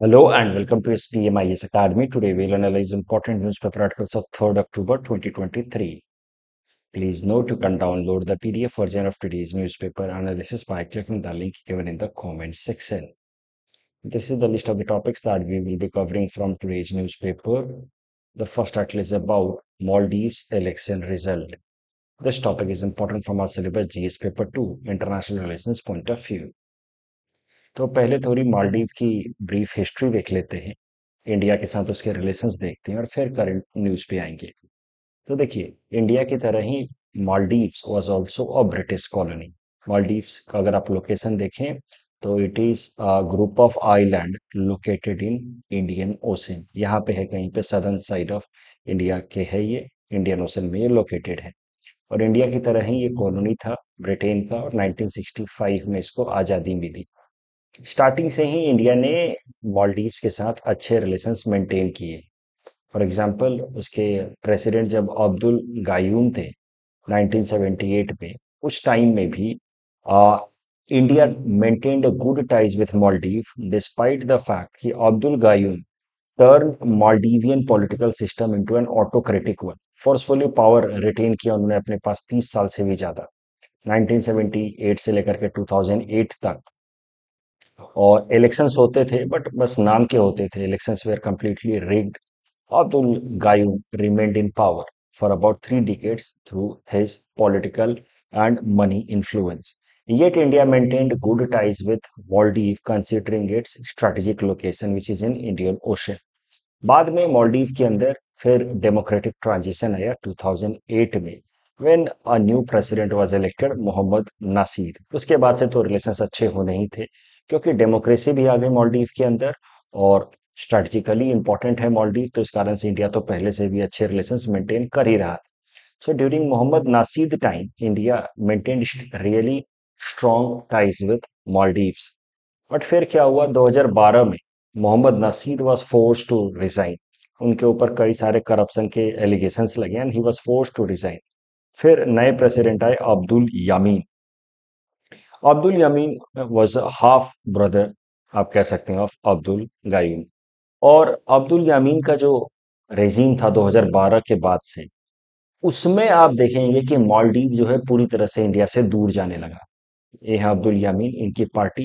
Hello and welcome to SPMIS Academy. Today we'll analyze important newspaper articles of 3rd October 2023. Please note you can download the PDF version of today's newspaper analysis by clicking the link given in the comment section. This is the list of the topics that we will be covering from today's newspaper. The first article is about Maldives election result. This topic is important from our syllabus GS paper 2 international relations point of view. तो पहले थोड़ी मालदीव की brief history देख लेते हैं India के साथ उसके रिलेशन देखते हैं और फिर करंट न्यूज़ पे आएंगे तो देखिए इंडिया की तरह ही Maldives was also a British colony Maldives का अगर आप लोकेशन देखें तो it is a group of island located in Indian Ocean यहाँ पे है कहीं पे सदर्न साइड ऑफ इंडिया के है ये इंडियन ओशन में ये लोकेटेड है और इंडिया की तरह ही ये कॉलोनी था ब्रिटेन का और 1965 में इसको आज़ादी मिली स्टार्टिंग से ही इंडिया ने मालदीव्स के साथ अच्छे रिलेशंस मेंटेन किए फॉर एग्जांपल उसके प्रेसिडेंट जब अब्दुल गायूम थे 1978 में उस टाइम में भी ah, India maintained good ties with Maldives despite the fact कि Abdul Gayoom turn Maldivian political system into an autocratic one forcefully power retain किया उन्होंने अपने पास 30 साल से भी ज़्यादा 1978 से लेकर के 2008 तक और इलेक्शंस होते थे बट बस नाम के होते थे elections were completely rigged Abdul Gayoom remained in power for about three decades through his political and money influence yet India maintained good ties with Maldives considering its strategic location which is in Indian Ocean बाद में मॉलडीव के अंदर फिर democratic transition आया two thousand eight में when a new president was elected Mohamed Nasheed उसके बाद से तो रिलेशन अच्छे होने ही थे क्योंकि डेमोक्रेसी भी आ गई मालदीव के अंदर और स्ट्रेटजिकली इंपॉर्टेंट है मालदीव तो इस कारण से इंडिया तो पहले से भी अच्छे रिलेशन मेंटेन कर ही रहा था so during Mohamed Nasheed time India maintain really strong ties with Maldives but फिर क्या हुआ 2012 में Mohamed Nasheed was force to resign उनके ऊपर कई सारे करप्शन के एलिगेशन लगे and he was force to resign फिर नए प्रेसिडेंट आए Abdul Yameen Abdul Yameen was half brother आप कह सकते हैं ऑफ अब्दुल गायून और अब्दुल यामीन का जो रेजीम था 2012 के बाद से उसमें आप देखेंगे कि मालदीव जो है पूरी तरह से इंडिया से दूर जाने लगा ये है अब्दुल यामीन इनकी party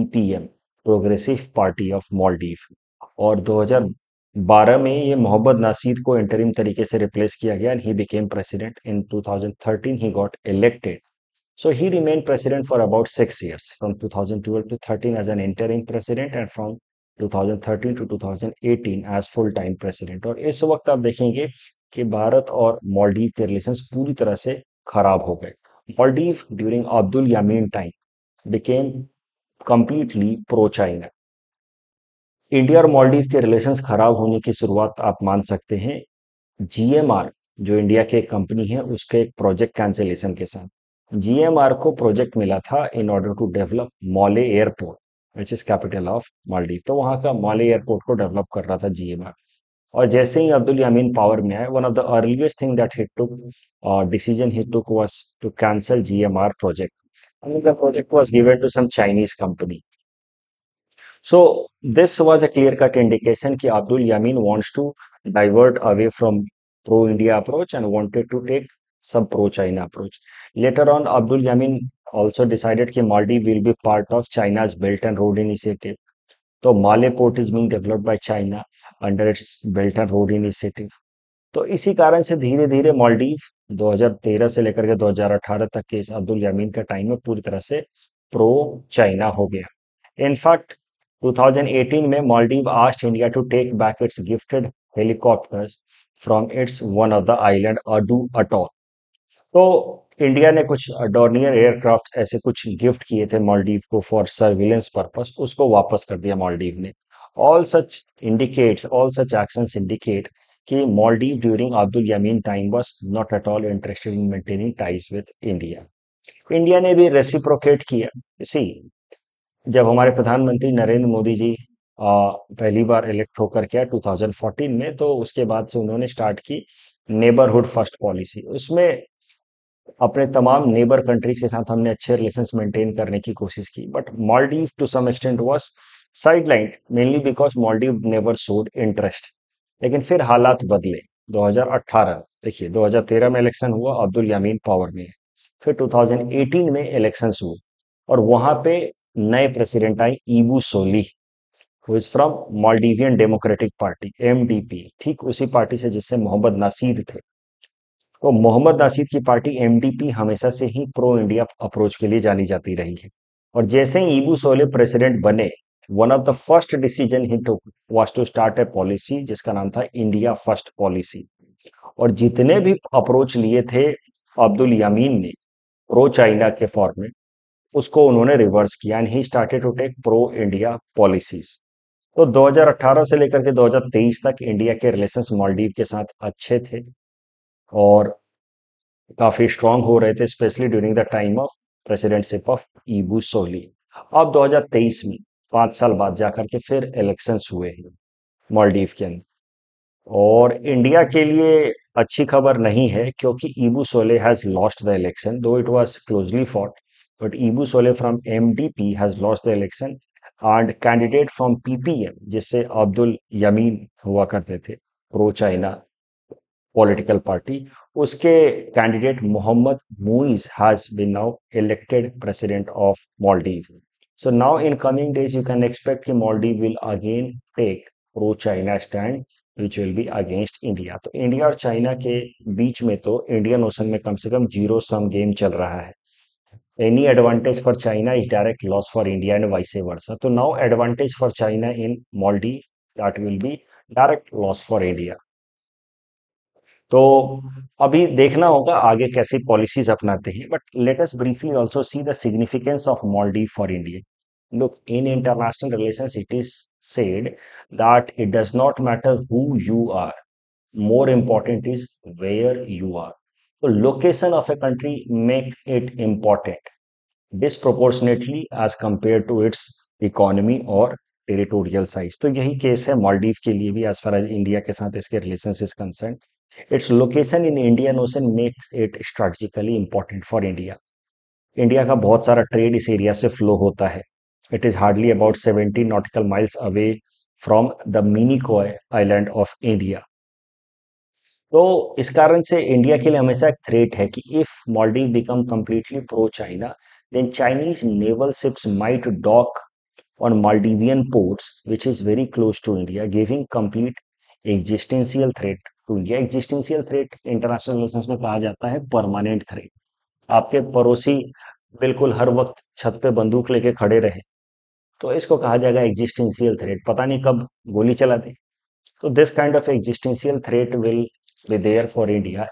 EPM progressive party of Maldives और 2012 में ये मोहम्मद नासिर को इंटरिम तरीके से रिप्लेस किया गया and he became president in 2013 he got elected So he remained president for about six years, from 2012 to 13 as an interim president and from 2013 to 2018 as full time president. और इस वक्त आप देखेंगे कि भारत और मालदीव के रिलेशंस पूरी तरह से खराब हो गए Maldives during Abdul Yameen time became completely pro China India और मालदीव के रिलेशंस खराब होने की शुरुआत आप मान सकते हैं जीएमआर जो इंडिया की एक कंपनी है उसके एक प्रोजेक्ट कैंसिलेशन के साथ जीएमआर को प्रोजेक्ट मिला था in order to develop Male airport which is capital of Maldives तो वहां का मॉले एयरपोर्ट को डेवलप कर रहा था जीएमआर और जैसे ही अब्दुल यमीन पावर में आए one of the earliest thing that he took decision he took was to cancel GMR M project the project was given to some Chinese company so this was a clear cut indication कि Abdul Yameen wants to divert away from pro India approach and wanted to take sub pro China approach later on Abdul Yamin also decided that Maldives will be part of China's belt and road Initiative. तो Male port is being developed by China under its belt and road initiative तो इसी कारण से धीरे धीरे मालडीव 2013 से लेकर के 2018 तक के इस अब्दुल यमीन के टाइम में पूरी तरह से प्रो चाइना हो गया इनफैक्ट 2018 में Maldives asked India to take back its gifted helicopters from its one of the island Addu atoll तो इंडिया ने कुछ डोर्नियर एयरक्राफ्ट ऐसे कुछ गिफ्ट किए थे मालदीव को फॉर सर्विलेंस पर्पस उसको वापस कर दिया मालदीव ने all such indicates all such action indicate कि Maldives during Abdul Yameen time was not at all interested in maintaining ties with India India ने भी रेसिप्रोकेट किया सी जब हमारे प्रधानमंत्री नरेंद्र मोदी जी आ, पहली बार इलेक्ट होकर क्या 2014 में तो उसके बाद से उन्होंने स्टार्ट की नेबरहुड फर्स्ट पॉलिसी उसमें अपने तमाम नेबर कंट्रीज के साथ हमने अच्छे रिलेशन मेंटेन करने की कोशिश की but Maldives to some extent was sideline mainly because Maldives never showed interest लेकिन फिर हालात बदले 2018 देखिए 2013 में इलेक्शन हुआ अब्दुल यामीन पावर में फिर 2018 में इलेक्शन हुए और वहां पे नए प्रेसिडेंट आए Ibu Solih who is from Maldivian democratic party MDP ठीक उसी पार्टी से जिससे मोहम्मद नसीद थे तो मोहम्मद नासिद की पार्टी एमडीपी हमेशा से ही प्रो इंडिया अप्रोच के लिए जानी जाती रही है और जैसे ही ईबू सोले प्रेसिडेंट बने one of the first decision he took was to start a policy जिसका नाम था इंडिया फर्स्ट पॉलिसी और जितने भी अप्रोच लिए थे अब्दुल यामीन ने प्रो चाइना के फॉर्म में उसको उन्होंने रिवर्स किया and he started to take pro India policies तो 2018 से लेकर के 2023 तक इंडिया के रिलेशंस मालदीव के साथ अच्छे थे और काफ़ी स्ट्रांग हो रहे थे specially during the time of presidentship of Ibu Solih अब 2023 में पांच साल बाद जाकर के फिर इलेक्शंस हुए हैं मालदीव के अंदर और इंडिया के लिए अच्छी खबर नहीं है क्योंकि Ibu Solih has lost the election though it was closely fought but Ibu Solih from M D P has lost the election and candidate from P P M जिससे अब्दुल यमीन हुआ करते थे प्रो चाइना पॉलिटिकल पार्टी उसके candidate Mohamed Muizzu has been now elected president of Maldives so now in coming days you can expect कि Maldives will again take pro China stand which will be against India तो India और China के बीच में तो Indian ocean में कम से कम जीरो सम गेम चल रहा है any advantage for China is direct loss for India and vice versa तो now advantage for China in Maldive that will be direct loss for India तो अभी देखना होगा आगे कैसी पॉलिसीज अपनाते हैं but latest briefly also see the significance of Maldive for India look in international relation it is said that it does not matter who you are more important is where you are तो location of a country make it important disproportionately as compare to its economy और territorial size तो यही case है Maldive के लिए भी as far as India के साथ इसके relation is concern Its location in Indian Ocean makes it strategically important for India. India का बहुत सारा ट्रेड इस एरिया से फ्लो होता है it is hardly about 70 nautical miles away from the Minicoy island of India तो इस कारण से इंडिया के लिए हमेशा एक थ्रेट है कि if Maldive become completely pro China then Chinese naval ships might dock on Maldivian ports, which is very close to India, giving complete existential threat तो यह एग्जिस्टेंशियल थ्रेट इंटरनेशनल रिलेशन में कहा जाता है परमानेंट थ्रेट आपके पड़ोसी बिल्कुल हर वक्त छत पे बंदूक लेके खड़े रहे तो इसको कहा जाएगा एग्जिस्टेंशियल थ्रेट पता नहीं कब गोली चला दे तो this kind of existential threat will be there for India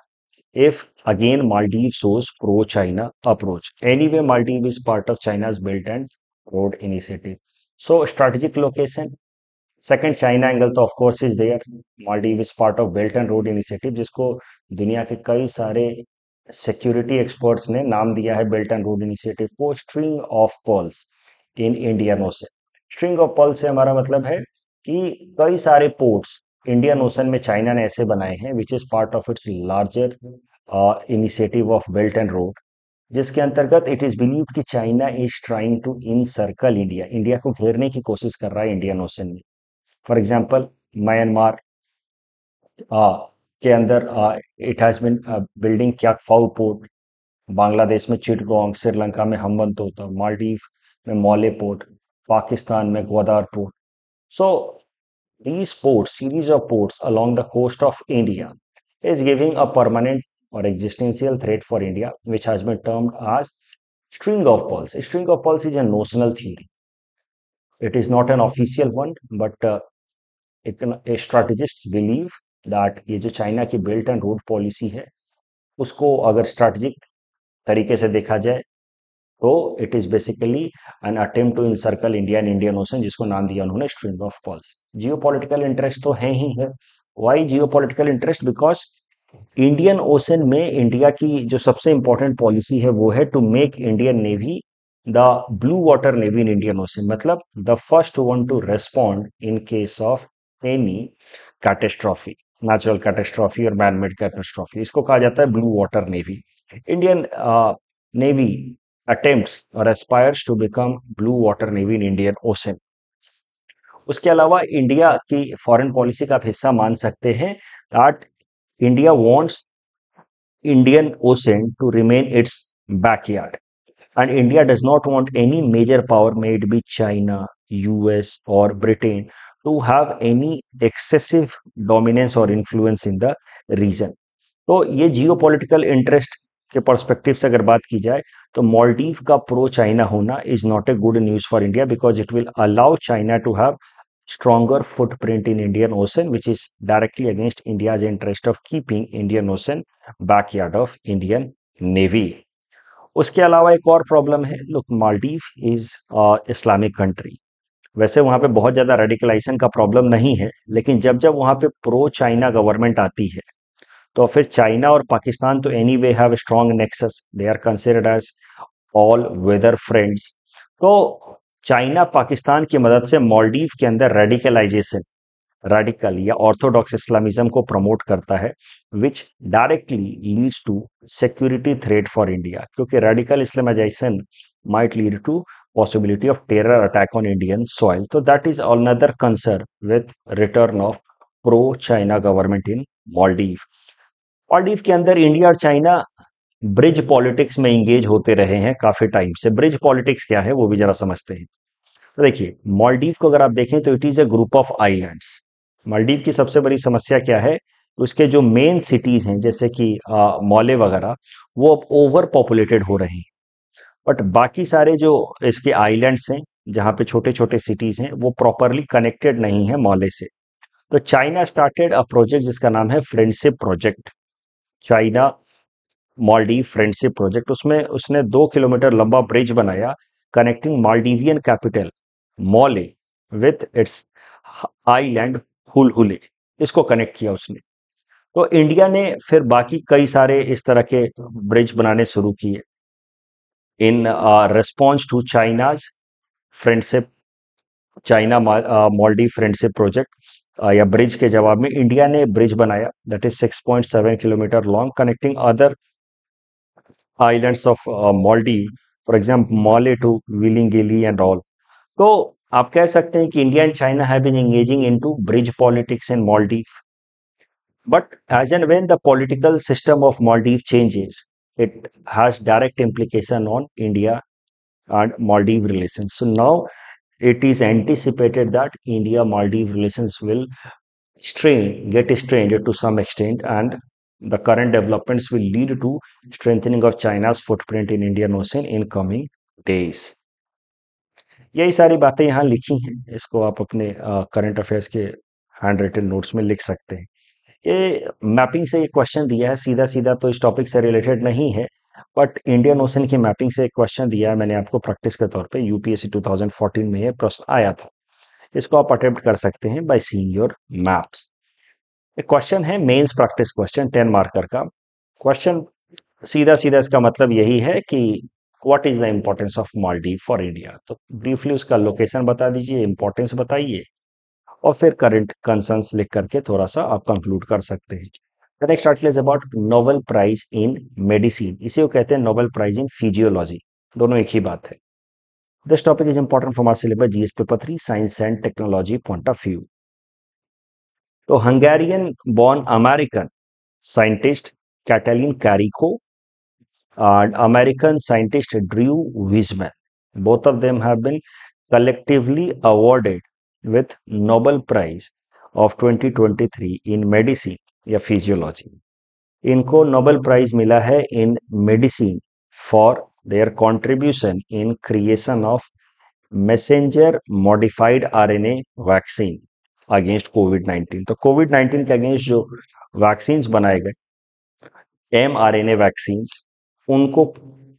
if again Maldives Maldives pro China approach anyway Maldives is part of China's built and road Initiative. So strategic location second China angle तो course is there Maldives is part of belt and road initiative जिसको दुनिया के कई सारे security experts ने नाम दिया है बेल्ट एंड रोड इनिशिएटिव को string of pearls in Indian ocean string of pearls से हमारा मतलब है कि कई सारे पोर्ट्स इंडियन ओशन में चाइना ने ऐसे बनाए हैं which is part of its larger initiative of belt and road जिसके अंतर्गत इट इज बिलीव कि China is trying to encircle India India को घेरने की कोशिश कर रहा है इंडियन ओशन में फॉर एग्जाम्पल म्यांमार के अंदर इट हैज बिन बिल्डिंग क्या फाउ पोर्ट बांग्लादेश में चिटगोंग श्रीलंका में हमबंत होता मालदीव में मौले पोर्ट पाकिस्तान में Gwadar port so these port series of ports along the coast of India is giving a permanent और existential threat for India which has been termed as string of pearls string of pearls is a notional theory it is not an official one but strategist believe that ये जो China की belt and road policy है उसको अगर strategic तरीके से देखा जाए तो it is basically an attempt to encircle India and Indian ocean जिसको नाम दिया उन्होंने stream of pearls geo political interest तो है ही है why geo political interest because Indian ocean में इंडिया की जो सबसे इंपॉर्टेंट पॉलिसी है वो है to make Indian navy the blue water navy in Indian ocean मतलब the first one to respond in case of any catastrophe natural catastrophe और manmade catastrophe इसको कहा जाता है blue water navy Indian navy attempt और aspires to become blue water navy in Indian ocean उसके अलावा India की फॉरेन पॉलिसी का आप हिस्सा मान सकते हैं that India wants Indian ocean to remain its backyard and India does not want any major power made be China US और Britain to have any excessive dominance और influence इन द रीजन तो ये geo political interest के perspective से अगर बात की जाए तो मॉलडीव का प्रो चाइना होना is not a good news for India because it will allow China to have stronger print in Indian ocean which is directly against India interest of keeping Indian ocean backyard of Indian navy उसके अलावा एक और problem है look Maldives is a Islamic country वैसे वहां पे बहुत ज़्यादा रेडिकलाइजेशन का प्रॉब्लम नहीं है लेकिन जब जब वहां पे प्रो चाइना गवर्नमेंट आती है तो फिर चाइना और पाकिस्तान तो anyway have strong nexus they are considered as all weather friends तो चाइना पाकिस्तान की मदद से मॉलडीव के अंदर रेडिकलाइजेशन रेडिकल या ऑर्थोडॉक्स इस्लामिज्म को प्रमोट करता है which directly leads to security threat for India क्योंकि radical Islamisation might lead to possibility of terror attack on Indian soil. So that is another concern with return of pro-China government in maldives maldives के अंदर India और China bridge politics में engage होते रहे हैं काफी time से bridge politics क्या है वो भी जरा समझते हैं तो देखिए मालदीव को अगर आप देखें तो it is a group of islands Maldives की सबसे बड़ी समस्या क्या है उसके जो मेन सिटीज हैं जैसे कि मॉले वगैरह वो अब ओवर पॉपुलेटेड हो रहे हैं बट बाकी सारे जो इसके आइलैंड्स हैं जहाँ पे छोटे छोटे सिटीज़ हैं वो प्रॉपरली कनेक्टेड नहीं है मॉले से तो चाइना स्टार्टेड अ प्रोजेक्ट जिसका नाम है friendship project China Maldive friendship project उसमें उसने दो किलोमीटर लंबा ब्रिज बनाया connecting Maldivian capital Male with its island Hulhule इसको कनेक्ट किया उसने तो इंडिया ने फिर बाकी कई सारे इस तरह के ब्रिज बनाने शुरू किए in uh, response to China's friendship China Maldive friendship project या ब्रिज के जवाब में इंडिया ने ब्रिज बनाया that is 6.7 kilometre long connecting other islands of Maldive for example Male to Villingili and all तो आप कह सकते हैं कि India and China have been engaging into bridge politics in Maldive but as and when the political system of Maldive changes it has direct implication on India and Maldive relations. So now it is anticipated that India-Maldive relations will strain, get strained to some extent and the current developments will lead to strengthening of China's footprint in Indian Ocean in coming days. यही सारी बातें यहाँ लिखी हैं इसको आप अपने current affairs के हैंड रिटन नोट्स में लिख सकते हैं ये मैपिंग तो से एक क्वेश्चन दिया है सीधा सीधा तो इस टॉपिक से रिलेटेड नहीं है बट इंडियन ओशन की मैपिंग से एक क्वेश्चन दिया है मैंने आपको प्रैक्टिस के तौर पे यूपीएससी 2014 में ये प्रश्न आया था इसको आप अटेम्प्ट कर सकते हैं बाय सीइंग योर मैप्स एक क्वेश्चन है mains practice question ten marker का क्वेश्चन सीधा सीधा इसका मतलब यही है कि what is the importance of Maldives for India तो ब्रीफली उसका लोकेशन बता दीजिए इंपॉर्टेंस बताइए और फिर करंट कंसर्न लिख करके थोड़ा सा आप कंक्लूड कर सकते हैं next article is about Nobel prize in medicine इसे वो कहते हैं नोबेल प्राइज इन फिजियोलॉजी दोनों एक ही बात है this topic is important for our syllabus GS paper three science and technology point of view तो Hungarian born American scientist Katalin Kariko and American scientist Drew Weissman both of them have been collectively awarded with Nobel Prize of 2023 in medicine या physiology इनको Nobel prize मिला है in medicine for their contribution in creation of messenger modified R N A vaccine against COVID 19 तो COVID nineteen के against जो vaccine बनाए गए M R N A vaccine उनको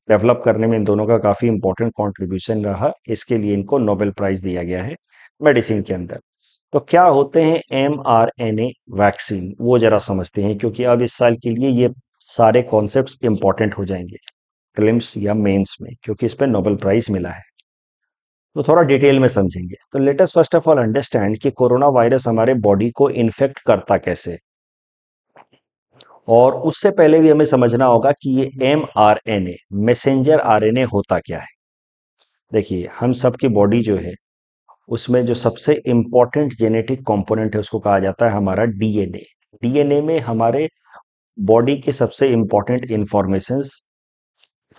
डेवलप करने में इन दोनों का काफ़ी इंपॉर्टेंट कॉन्ट्रीब्यूशन रहा इसके लिए इनको नोबेल प्राइज दिया गया है मेडिसिन के अंदर तो क्या होते हैं M R N A vaccine वो जरा समझते हैं क्योंकि अब इस साल के लिए ये सारे कॉन्सेप्ट इंपॉर्टेंट हो जाएंगे क्लिम्स या मेन्स में क्योंकि इस पर नोबेल प्राइज मिला है तो थोड़ा डिटेल में समझेंगे तो latest first of all understand कि कोरोना वायरस हमारे बॉडी को इन्फेक्ट करता कैसे और उससे पहले भी हमें समझना होगा कि ये M R N A messenger R N A होता क्या है देखिए हम सबकी बॉडी जो है उसमें जो सबसे इंपॉर्टेंट जेनेटिक कंपोनेंट है उसको कहा जाता है हमारा डीएनए डीएनए में हमारे बॉडी के सबसे इंपॉर्टेंट इंफॉर्मेशन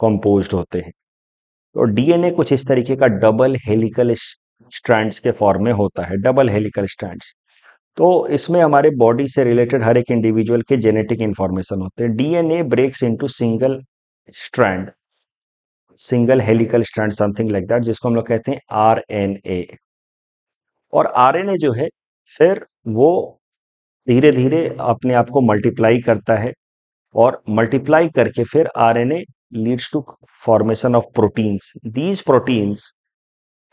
कंपोज होते हैं तो डीएनए कुछ इस तरीके का डबल हेलिकल स्ट्रैंड्स के फॉर्म में होता है डबल हेलिकल स्ट्रैंड्स तो इसमें हमारे बॉडी से रिलेटेड हर एक इंडिविजुअल के जेनेटिक इंफॉर्मेशन होते हैं DNA breaks into single strand single helical strand something like that जिसको हम लोग कहते हैं आर एन ए और आर एन ए जो है फिर वो धीरे धीरे अपने आप को मल्टीप्लाई करता है और मल्टीप्लाई करके फिर R N A leads to formation of proteins these proteins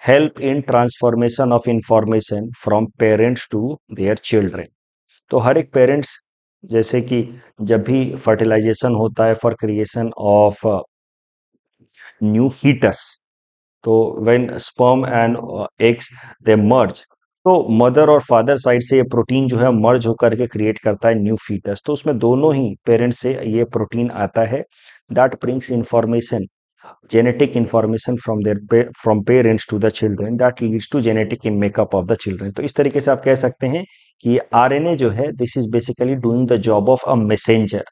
help in transformation of information from parents to their children तो हर एक पेरेंट्स जैसे कि जब भी फर्टिलाइजेशन होता है for creation of new foetus तो when sperm and eggs they merge तो मदर और फादर साइड से ये प्रोटीन जो है मर्ज होकर के क्रिएट करता है न्यू फीटस तो उसमें दोनों ही पेरेंट्स से ये प्रोटीन आता है that brings information genetic information from there from parents to the children that leads to genetic in makeup of the children तो इस तरीके से आप कह सकते हैं कि आर एन ए जो है this is basically doing the job of a messenger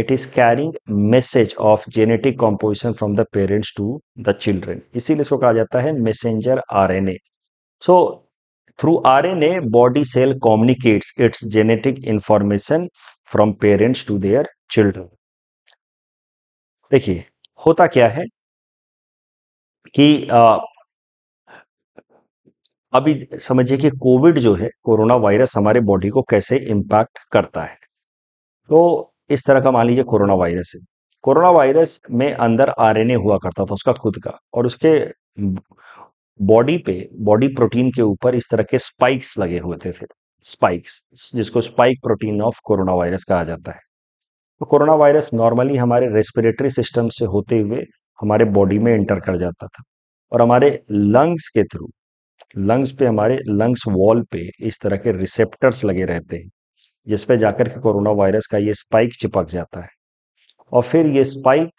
it is carrying message of genetic composition from the parents to the children इसीलिए इसको कहा जाता है messenger R N A so through R N A body cell communicates its genetic information from parents to their children देखिए होता क्या है कि आ, अभी समझिए कि कोविड जो है कोरोना वायरस हमारे बॉडी को कैसे इंपैक्ट करता है तो इस तरह का मान लीजिए कोरोना वायरस है कोरोना वायरस में अंदर आरएनए हुआ करता था उसका खुद का और उसके बॉडी पे बॉडी प्रोटीन के ऊपर इस तरह के स्पाइक्स लगे होते थे स्पाइक्स जिसको spike protein of corona virus कहा जाता है तो कोरोना वायरस नॉर्मली हमारे रेस्पिरेटरी सिस्टम से होते हुए हमारे बॉडी में एंटर कर जाता था और हमारे लंग्स के थ्रू लंग्स पे हमारे लंग्स वॉल पे इस तरह के रिसेप्टर्स लगे रहते हैं जिस पे जाकर के कोरोना वायरस का ये स्पाइक चिपक जाता है और फिर ये स्पाइक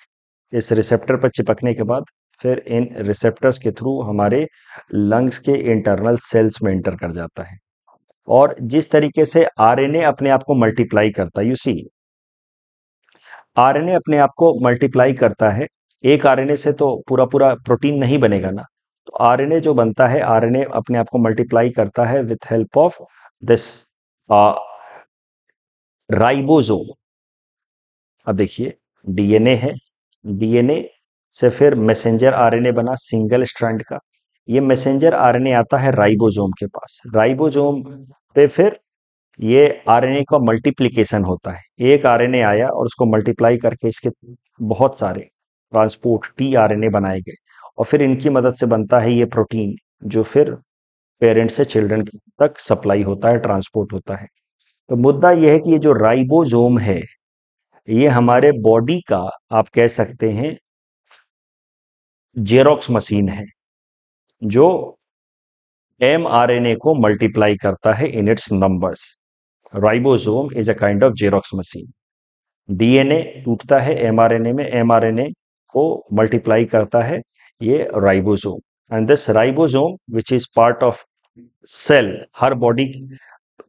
इस रिसेप्टर पर चिपकने के बाद फिर इन रिसेप्टर्स के थ्रू हमारे लंग्स के इंटरनल सेल्स में इंटर कर जाता है और जिस तरीके से आरएनए अपने आप को मल्टीप्लाई करता है यू सी आरएनए अपने आप को मल्टीप्लाई करता है एक आरएनए से तो पूरा पूरा प्रोटीन नहीं बनेगा ना तो आरएनए जो बनता है आरएनए अपने आप को मल्टीप्लाई करता है with help of this ribosome अब देखिए डीएनए है डीएनए से फिर मैसेंजर आरएनए बना सिंगल स्ट्रैंड का ये मैसेंजर आरएनए आता है राइबोसोम के पास राइबोसोम पे फिर ये आरएनए का मल्टीप्लीकेशन होता है एक आरएनए आया और उसको मल्टीप्लाई करके इसके बहुत सारे ट्रांसपोर्ट टी आरएनए बनाए गए और फिर इनकी मदद से बनता है ये प्रोटीन जो फिर पेरेंट्स से चिल्ड्रन तक सप्लाई होता है ट्रांसपोर्ट होता है तो मुद्दा यह है कि ये जो राइबोजोम है ये हमारे बॉडी का आप कह सकते हैं जेरोक्स मशीन है जो एमआरएनए को मल्टीप्लाई करता है in its numbers ribosome is a kind of xerox machine DNA टूटता है एमआरएनए में एमआरएनए को मल्टीप्लाई करता है ये ribosome and this ribosome which is part of cell हर बॉडी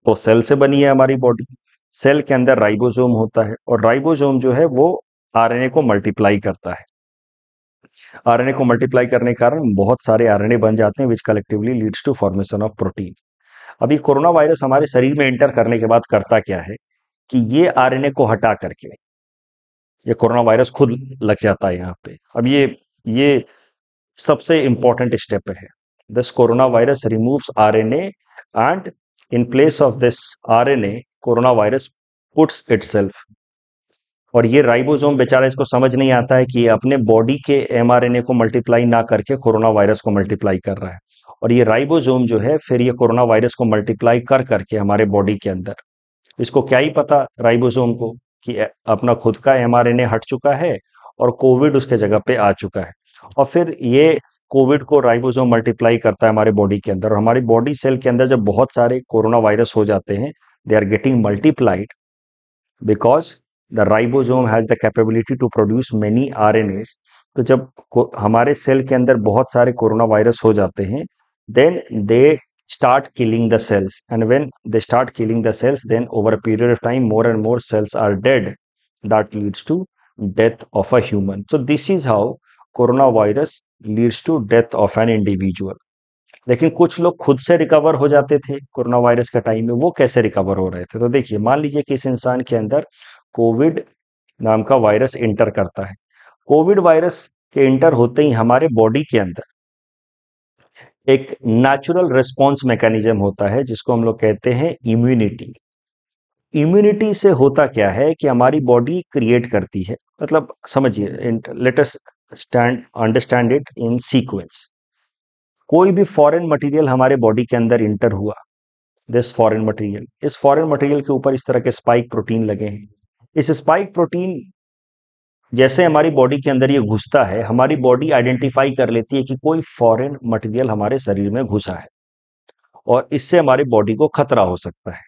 तो सेल से बनी है हमारी बॉडी सेल के अंदर राइबोसोम होता है और राइबोसोम जो है वो आरएनए को मल्टीप्लाई करता है आरएनए को मल्टीप्लाई करने के कारण बहुत सारे आरएनए बन जाते हैं which collectively leads to formation of protein अभी कोरोना वायरस हमारे शरीर में एंटर करने के बाद करता क्या है कि ये आर को हटा करके ये कोरोना वायरस खुद लग जाता है यहाँ पे अब ये ये सबसे इंपॉर्टेंट स्टेप है this corona virus removes R and in place of this RNA, coronavirus puts itself. और ये राइबोसोम बेचारा इसको समझ नहीं आता है कि ये अपने बॉडी के एमआरएनए को मल्टीप्लाई ना करके कोरोना वायरस को मल्टीप्लाई कर रहा है और ये राइबोसोम जो है फिर ये कोरोना वायरस को मल्टीप्लाई कर करके हमारे बॉडी के अंदर इसको क्या ही पता राइबोसोम को कि अपना खुद का एमआरएनए हट चुका है और कोविड उसके जगह पे आ चुका है और फिर ये कोविड को राइबोसोम मल्टीप्लाई करता है हमारे बॉडी के अंदर और हमारी बॉडी सेल के अंदर जब बहुत सारे कोरोना वायरस हो जाते हैं they are getting multiplied because the ribosome has the capability to produce many R तो जब हमारे सेल के अंदर बहुत सारे कोरोना वायरस हो जाते हैं then they start killing the cells and when they start killing the cells then over a period of time more and more cells are dead that leads to death of a human so this is how corona virus leads to death of an individual लेकिन कुछ लोग खुद से recover हो जाते थे corona virus के time में वो कैसे रिकवर हो रहे थे तो देखिए मान लीजिए कि इस इंसान के अंदर कोविड नाम का वायरस इंटर करता है कोविड वायरस के इंटर होते ही हमारे बॉडी के अंदर एक नेचुरल रिस्पॉन्स मैकेनिज्म होता है जिसको हम लोग कहते हैं इम्यूनिटी इम्यूनिटी से होता क्या है कि हमारी बॉडी क्रिएट करती है मतलब समझिए latest stand understand it in sequence कोई भी फॉरेन मटेरियल हमारे बॉडी के अंदर इंटर हुआ दिस फॉरेन मटेरियल इस फॉरेन मटेरियल के ऊपर इस तरह के स्पाइक प्रोटीन लगे हैं इस स्पाइक प्रोटीन जैसे हमारी बॉडी के अंदर ये घुसता है हमारी बॉडी आइडेंटिफाई कर लेती है कि कोई फॉरेन मटेरियल हमारे शरीर में घुसा है और इससे हमारी बॉडी को खतरा हो सकता है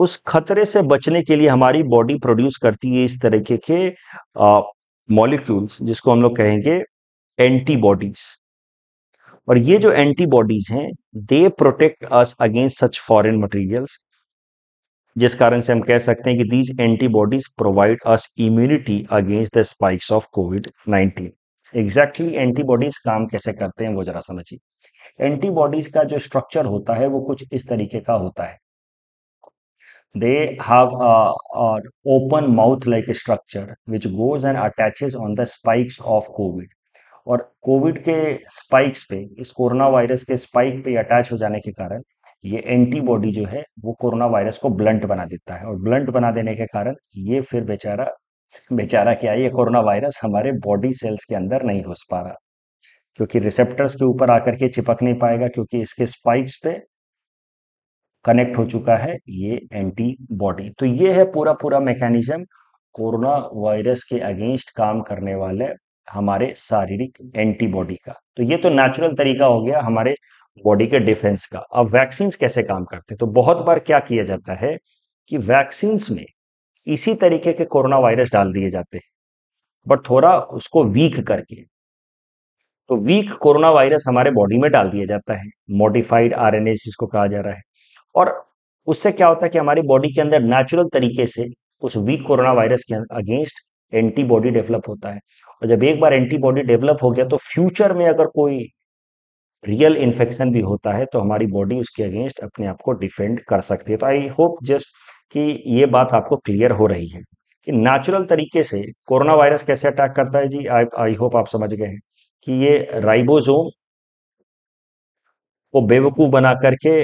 उस खतरे से बचने के लिए हमारी बॉडी प्रोड्यूस करती है इस तरीके के मॉलिक्यूल्स जिसको हम लोग कहेंगे एंटीबॉडीज और ये जो एंटीबॉडीज हैं they protect us against such foreign materials जिस कारण से हम कह सकते हैं कि these antibodies provide us immunity against the spikes of covid nineteen exactly antibodies काम कैसे करते हैं वो जरा समझिए एंटीबॉडीज का जो स्ट्रक्चर होता है वो कुछ इस तरीके का होता है they have a, a open mouth like structure which goes and attaches on the spikes of covid और कोविड के स्पाइक्स पे इस कोरोना वायरस के स्पाइक पे अटैच हो जाने के कारण ये एंटीबॉडी जो है वो कोरोना वायरस को ब्लंट बना देता है और ब्लंट बना देने के कारण ये फिर बेचारा बेचारा क्या है ये कोरोना वायरस हमारे बॉडी सेल्स के अंदर नहीं घुस पा रहा क्योंकि रिसेप्टर्स के ऊपर आकर के चिपक नहीं पाएगा क्योंकि इसके स्पाइक्स पे कनेक्ट हो चुका है ये एंटीबॉडी तो ये है पूरा पूरा मैकेनिज्म कोरोना वायरस के अगेंस्ट काम करने वाले हमारे शारीरिक एंटीबॉडी का तो ये तो नेचुरल तरीका हो गया हमारे बॉडी के डिफेंस का अब वैक्सीन कैसे काम करते हैं तो बहुत बार क्या किया जाता है कि वैक्सीन्स में इसी तरीके के कोरोना वायरस डाल दिए जाते हैं बट थोड़ा उसको वीक करके तो वीक कोरोना वायरस हमारे बॉडी में डाल दिया जाता है मॉडिफाइड आरएनए जिसको कहा जा रहा है और उससे क्या होता है कि हमारी बॉडी के अंदर नेचुरल तरीके से उस वीक कोरोना वायरस के अगेंस्ट एंटीबॉडी डेवलप होता है और जब एक बार एंटीबॉडी डेवलप हो गया तो फ्यूचर में अगर कोई रियल इन्फेक्शन भी होता है तो हमारी बॉडी उसके अगेंस्ट अपने आप को डिफेंड कर सकती है तो आई होप जस्ट कि ये बात आपको क्लियर हो रही है कि नेचुरल तरीके से कोरोना वायरस कैसे अटैक करता है जी आई होप आप समझ गए हैं कि ये राइबोजोम को बेवकूफ बना करके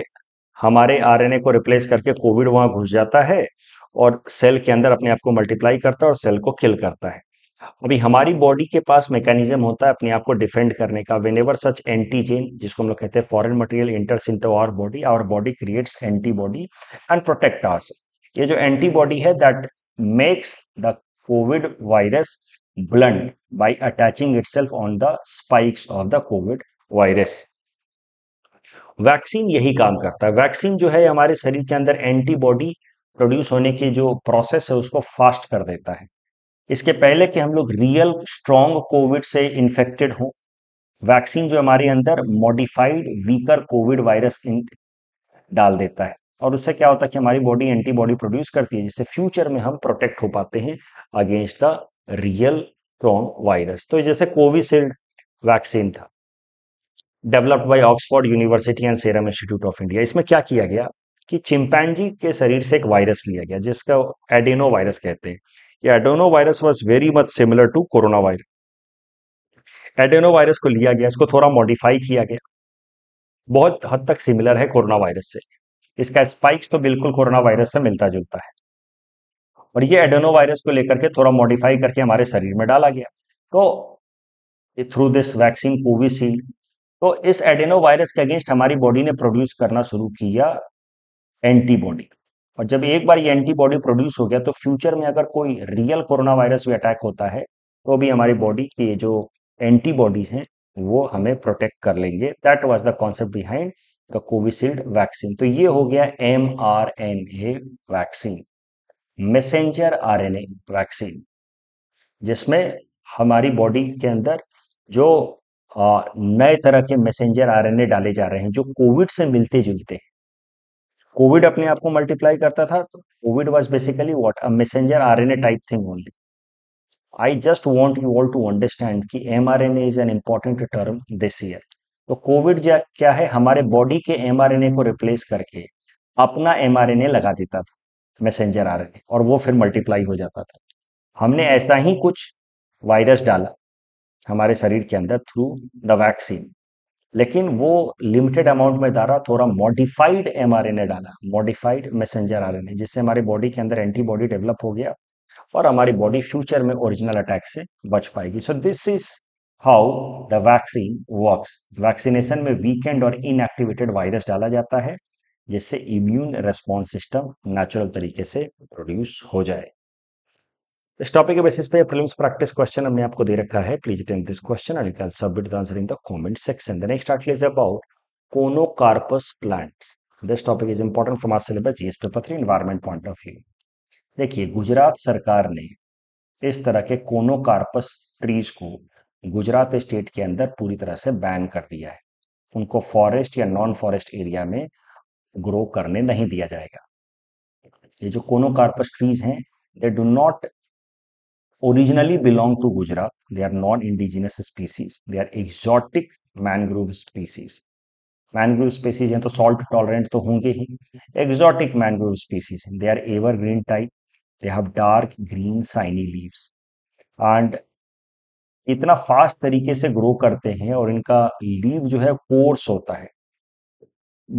हमारे आरएनए को रिप्लेस करके कोविड वहां घुस जाता है और सेल के अंदर अपने आप को मल्टीप्लाई करता है और सेल को किल करता है अभी हमारी बॉडी के पास मैकेनिज्म होता है अपने आप को डिफेंड करने का वेन एवर सच एंटीजेन जिसको हम लोग कहते हैं foreign material enters in our body our body creates antibody and protect ours ये जो एंटीबॉडी है that makes the covid virus blunt attaching itself on the spikes of the covid virus vaccine यही काम करता है vaccine जो है हमारे शरीर के अंदर एंटीबॉडी प्रोड्यूस होने की जो प्रोसेस है उसको फास्ट कर देता है इसके पहले कि हम लोग रियल स्ट्रॉन्ग कोविड से इन्फेक्टेड हों वैक्सीन जो हमारे अंदर मॉडिफाइड वीकर कोविड वायरस डाल देता है और उससे क्या होता है कि हमारी बॉडी एंटीबॉडी प्रोड्यूस करती है जिससे फ्यूचर में हम प्रोटेक्ट हो पाते हैं against the real strong virus तो जैसे कोविशील्ड वैक्सीन था developed by Oxford University and Serum Institute of India इसमें क्या किया गया कि चिंपैनजी के शरीर से एक वायरस लिया गया जिसका एडेनो वायरस कहते हैं ये adeno virus was very much similar to corona virus adeno virus को लिया गया इसको थोड़ा मॉडिफाई किया गया बहुत हद तक सिमिलर है कोरोना वायरस से इसका स्पाइक्स तो बिल्कुल कोरोना वायरस से मिलता जुलता है और ये एडेनो वायरस को लेकर के थोड़ा मॉडिफाई करके हमारे शरीर में डाला गया तो थ्रू दिस वैक्सीन कोविशील्ड तो इस एडेनो वायरस के अगेंस्ट हमारी बॉडी ने प्रोड्यूस करना शुरू किया एंटीबॉडी और जब एक बार ये एंटीबॉडी प्रोड्यूस हो गया तो फ्यूचर में अगर कोई रियल कोरोना वायरस भी अटैक होता है तो भी हमारी बॉडी की जो एंटीबॉडीज हैं वो हमें प्रोटेक्ट कर लेंगे that was the concept behind the Covishield vaccine तो ये हो गया M R N A vaccine messenger R N A vaccine जिसमें हमारी बॉडी के अंदर जो नए तरह के मैसेंजर आरएनए डाले जा रहे हैं जो कोविड से मिलते जुलते हैं कोविड अपने आप को मल्टीप्लाई करता था तो covid was basically what a messenger R N A type thing only I just want you all to understand कि M R N A is an important term this year तो covid क्या है हमारे body के M R N ए को replace करके अपना M R N ए लगा देता था मैसेंजर आर एन ए और वो फिर मल्टीप्लाई हो जाता था हमने ऐसा ही कुछ वायरस डाला हमारे शरीर के अंदर थ्रू द वैक्सीन लेकिन वो लिमिटेड अमाउंट में डाला थोड़ा मॉडिफाइड एम डाला मॉडिफाइड मैसेंजर आर जिससे हमारी बॉडी के अंदर एंटीबॉडी डेवलप हो गया और हमारी बॉडी फ्यूचर में ओरिजिनल अटैक से बच पाएगी so this is how the vaccine work vaccination में वीकेंड और इनएक्टिवेटेड वायरस डाला जाता है जिससे इम्यून रेस्पॉन्स सिस्टम नेचुरल तरीके से प्रोड्यूस हो जाए इस टॉपिक के बेसिस पे प्रीलिम्स प्रैक्टिस क्वेश्चन हमने आपको दे रखा है please attend this question and you can submit the answer in the comment section the next article is about conocarpus plants this topic is important from our syllabus GS paper three environment point of view देखिए गुजरात सरकार ने इस तरह के Conocarpus trees को Gujarat state के अंदर पूरी तरह से बैन कर दिया है उनको फॉरेस्ट या नॉन फॉरेस्ट एरिया में ग्रो करने नहीं दिया जाएगा ये जो कोनोकार्पस ट्रीज हैं they do not originally belong to Gujarat. They are non-indigenous species. They are exotic mangrove species. mangrove species हैं तो सॉल्ट टॉलरेंट तो होंगे ही एक्सॉटिक मैनग्रोव स्पीसीज हैं they are evergreen type they have dark green shiny leaves and इतना fast तरीके से grow करते हैं और इनका लीव जो है कोर्स होता है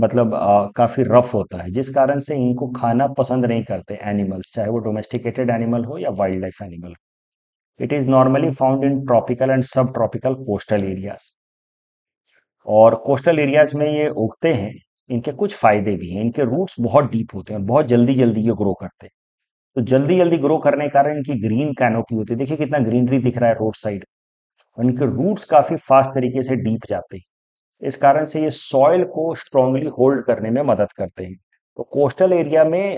मतलब आ, काफी रफ होता है जिस कारण से इनको खाना पसंद नहीं करते एनिमल्स चाहे वो डोमेस्टिकेटेड एनिमल हो या wildlife animal it is normally found in tropical and subtropical coastal areas. और कोस्टल एरियाज में ये उगते हैं इनके कुछ फायदे भी हैं इनके रूट्स बहुत डीप होते हैं बहुत जल्दी जल्दी ये ग्रो करते हैं तो जल्दी जल्दी ग्रो करने के कारण इनकी ग्रीन कैनोपी होती है देखिए कितना ग्रीनरी दिख रहा है रोड साइड और इनके रूट्स काफी फास्ट तरीके से डीप जाते हैं इस कारण से ये सॉइल को स्ट्रांगली होल्ड करने में मदद करते हैं तो कोस्टल एरिया में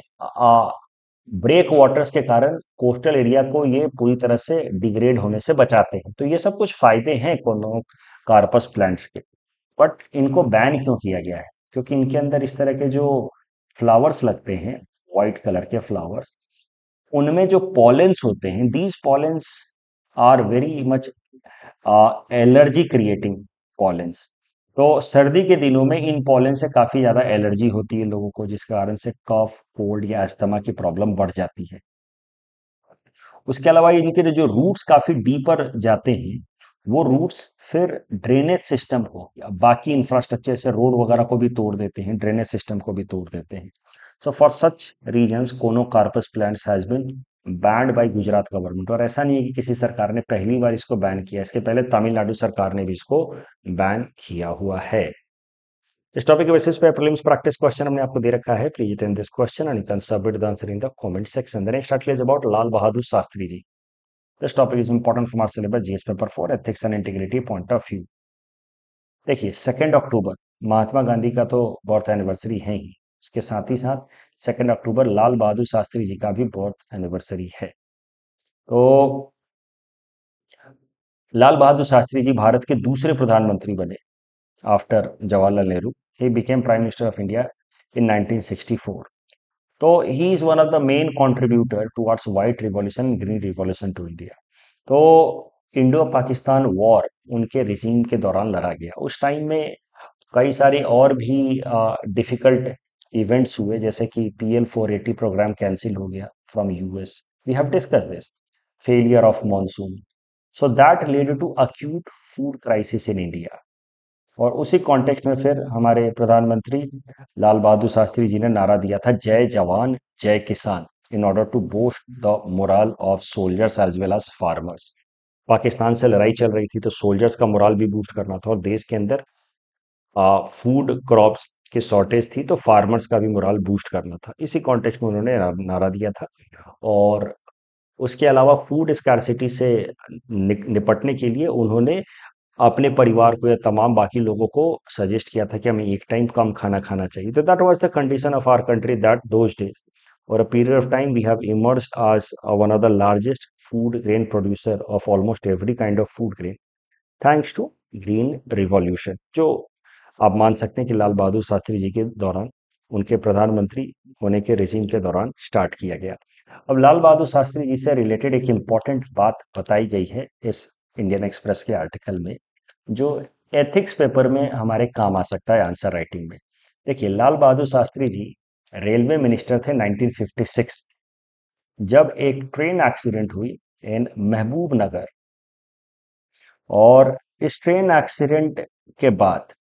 ब्रेक वाटर्स के कारण कोस्टल एरिया को ये पूरी तरह से डिग्रेड होने से बचाते हैं तो ये सब कुछ फायदे हैं कोनो कार्पस प्लांट्स के बट इनको बैन क्यों किया गया है क्योंकि इनके अंदर इस तरह के जो फ्लावर्स लगते हैं व्हाइट कलर के फ्लावर्स उनमें जो पॉलेंस होते हैं these pollens are very much allergy creating pollens तो सर्दी के दिनों में इन पोलन से काफ़ी ज़्यादा एलर्जी होती है लोगों को जिस कारण से कफ कोल्ड या अस्थमा की प्रॉब्लम बढ़ जाती है उसके अलावा इनके जो रूट्स काफ़ी डीपर जाते हैं वो रूट्स फिर ड्रेनेज सिस्टम को बाकी इंफ्रास्ट्रक्चर से रोड वगैरह को भी तोड़ देते हैं ड्रेनेज सिस्टम को भी तोड़ देते हैं so for such reason conocarpus plants has been banned by Gujarat government और ऐसा नहीं है कि किसी सरकार ने पहली बार इसको बैन किया इसके पहले तमिलनाडु सरकार ने भी इसको बैन किया हुआ है इस टॉपिक के बेसिस पे प्रीलिम्स प्रैक्टिस क्वेश्चन हमने आपको दे रखा है please attend this question and you can submit the answer in the comment section the next article is about Lal Bahadur Shastri ji this topic is important for our syllabus GS paper four ethics and integrity point of view देखिए second October Mahatma Gandhi का तो birth anniversary है ही उसके साथ ही साथ second अक्टूबर लाल बहादुर शास्त्री जी का भी birth anniversary है तो लाल बहादुर शास्त्री जी भारत के दूसरे प्रधानमंत्री बने after Jawaharlal Nehru he became prime minister of India in 1964 तो he is one of the main contributor towards white revolution green revolution to India तो इंडो पाकिस्तान वॉर उनके रिजीम के दौरान लड़ा गया उस टाइम में कई सारे और भी डिफिकल्ट इवेंट्स हुए जैसे कि P L four eighty program cancel हो गया from US we have discuss this failure of monsoon so that lead to acute food crisis in India और उसी कॉन्टेक्स्ट में फिर हमारे प्रधानमंत्री लाल बहादुर शास्त्री जी ने नारा दिया था जय जवान जय किसान in order to boost the moral of soldiers as well as farmers Pakistan से लड़ाई चल रही थी तो सोल्जर्स का मोरल भी बूस्ट करना था और देश के अंदर फूड क्रॉप्स की शॉर्टेज थी तो फार्मर्स का भी मुराल बूस्ट करना था इसी कॉन्टेक्स्ट में उन्होंने नारा दिया था और उसके अलावा फूड स्कारसिटी से निपटने के लिए उन्होंने अपने परिवार को या तमाम बाकी लोगों को सजेस्ट किया था कि हमें एक टाइम कम खाना खाना चाहिए तो that was the condition of our country that those days और a period of time we have emerge आज one of the largest food grain producer of almost every kind of food grain thanks to green revolution जो आप मान सकते हैं कि लाल बहादुर शास्त्री जी के दौरान उनके प्रधानमंत्री होने के रेजिम के दौरान स्टार्ट किया गया अब लाल बहादुर शास्त्री जी से रिलेटेड एक इम्पॉर्टेंट बात बताई गई है इस इंडियन एक्सप्रेस के आर्टिकल में जो एथिक्स पेपर में हमारे काम आ सकता है आंसर राइटिंग में देखिए लाल बहादुर शास्त्री जी रेलवे मिनिस्टर थे 1956 जब एक ट्रेन एक्सीडेंट हुई इन महबूब नगर और इस ट्रेन एक्सीडेंट के बाद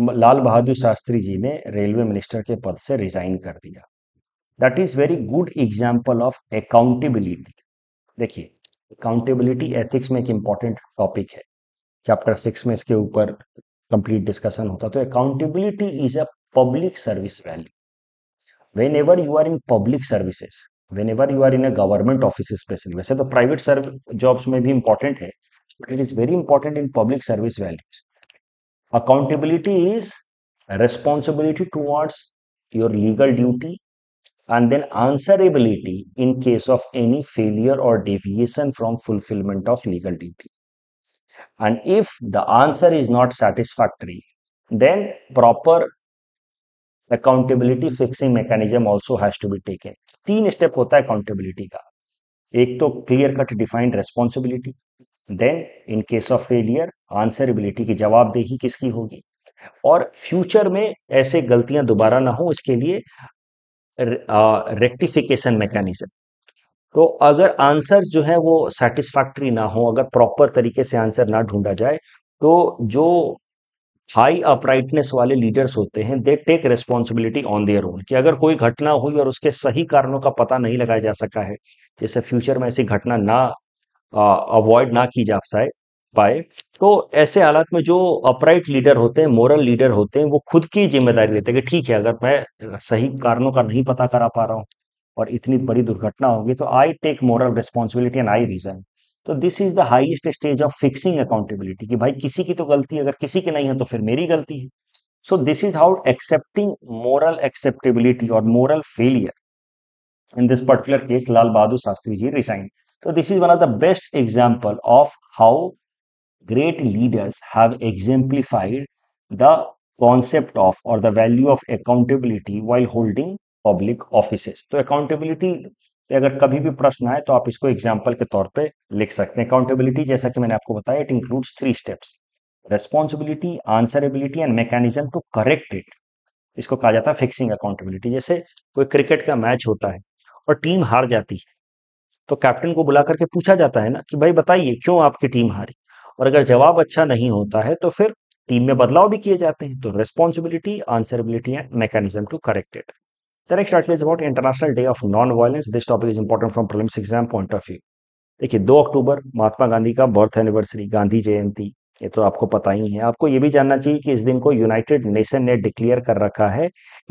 लाल बहादुर शास्त्री जी ने रेलवे मिनिस्टर के पद से रिजाइन कर दिया that is very good example of accountability देखिए अकाउंटेबिलिटी एथिक्स में एक इंपॉर्टेंट टॉपिक है चैप्टर सिक्स में इसके ऊपर कंप्लीट डिस्कशन होता तो accountability is a public service value whenever you are in public services whenever you are in a government office specially वैसे तो प्राइवेट जॉब्स में भी इंपॉर्टेंट है but it is very important in public service values accountability is responsibility towards your legal duty and then answerability in case of any failure or deviation from fulfillment of legal duty and if the answer is not satisfactory then proper accountability fixing mechanism also has to be taken. Three step होता accountability accountability का एक तो clear cut then in case of failure answerability की जवाबदेही किसकी होगी और future में ऐसे गलतियां दोबारा ना हो इसके लिए रेक्टिफिकेशन मैकेनिज्म तो अगर आंसर जो है वो सेटिस्फैक्ट्री ना हो अगर प्रॉपर तरीके से आंसर ना ढूंढा जाए तो जो हाई अपराइटनेस वाले लीडर्स होते हैं they take responsibility on their own कि अगर कोई घटना हुई और उसके सही कारणों का पता नहीं लगाया जा सका है जैसे फ्यूचर में ऐसी घटना ना अवॉइड ना की जा पाए पाए तो ऐसे हालात में जो अपराइट लीडर होते हैं मोरल लीडर होते हैं वो खुद की जिम्मेदारी लेते हैं कि ठीक है अगर मैं सही कारणों का नहीं पता करा पा रहा हूँ और इतनी बड़ी दुर्घटना होगी तो I take moral responsibility and I resign तो this is the highest stage of fixing accountability कि भाई किसी की तो गलती अगर किसी की नहीं है तो फिर मेरी गलती है so this is how accepting moral acceptability और moral failure in this particular case Lal Bahadur Shastri ji resign तो this is one of the best example of how great leaders have exemplified the concept of और the value of accountability while holding public office तो accountability अगर कभी भी प्रश्न आए तो आप इसको एग्जाम्पल के तौर पे लिख सकते हैं अकाउंटेबिलिटी जैसा कि मैंने आपको बताया it includes three steps responsibility answerability and mechanism to correct it इसको कहा जाता है फिक्सिंग अकाउंटेबिलिटी जैसे कोई क्रिकेट का मैच होता है और टीम हार जाती है तो कैप्टन को बुला करके पूछा जाता है ना कि भाई बताइए क्यों आपकी टीम हारी और अगर जवाब अच्छा नहीं होता है तो फिर टीम में बदलाव भी किए जाते हैं तो responsibility answerability and mechanism to correct it The next article of about International Day of Non-Violence. This topic is important from prelims देखिए दो अक्टूबर महात्मा गांधी का बर्थ एनिवर्सरी गांधी जयंती ये तो आपको पता ही है आपको ये भी जानना चाहिए कि इस दिन को यूनाइटेड नेशन ने डिक्लेयर कर रखा है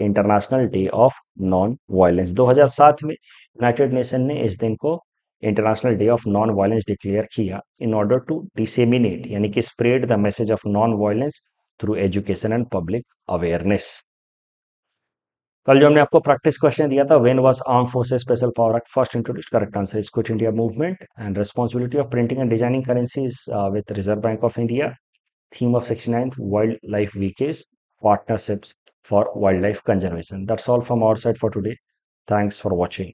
international day of non violence 2007 में यूनाइटेड नेशन ने इस दिन को international day of non violence declare किया इन ऑर्डर टू डिसेमिनेट यानी कि spread the message of non violence through education and public awareness कल जो हमने आपको प्रैक्टिस क्वेश्चन दिया था when was arm force special power act first introduce correct answer is quit India movement and responsibility of printing and designing currencies with Reserve Bank of India theme of ninth wildlife weeks for wildlife conservation that's all from our side for today thanks for watching